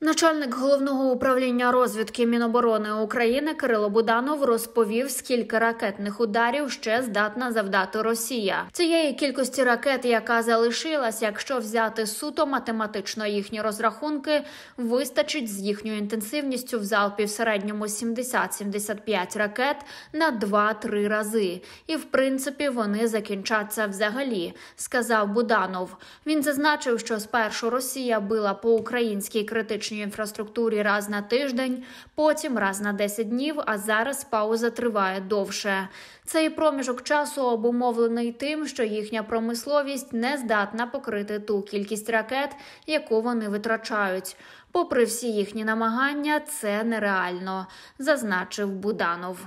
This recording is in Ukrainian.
Начальник головного управління розвідки Міноборони України Кирило Буданов розповів, скільки ракетних ударів ще здатна завдати Росія. Цієї кількості ракет, яка залишилась, якщо взяти суто математично їхні розрахунки, вистачить з їхньою інтенсивністю в залпі в середньому 70-75 ракет на 2-3 рази. І в принципі вони закінчаться взагалі, сказав Буданов. Він зазначив, що спершу Росія била по українській критичній критичній інфраструктурі раз на тиждень, потім раз на 10 днів. А зараз пауза триває довше. Цей проміжок часу обумовлений тим, що їхня промисловість не здатна покрити ту кількість ракет, яку вони витрачають. Попри всі їхні намагання, це нереально, зазначив Буданов.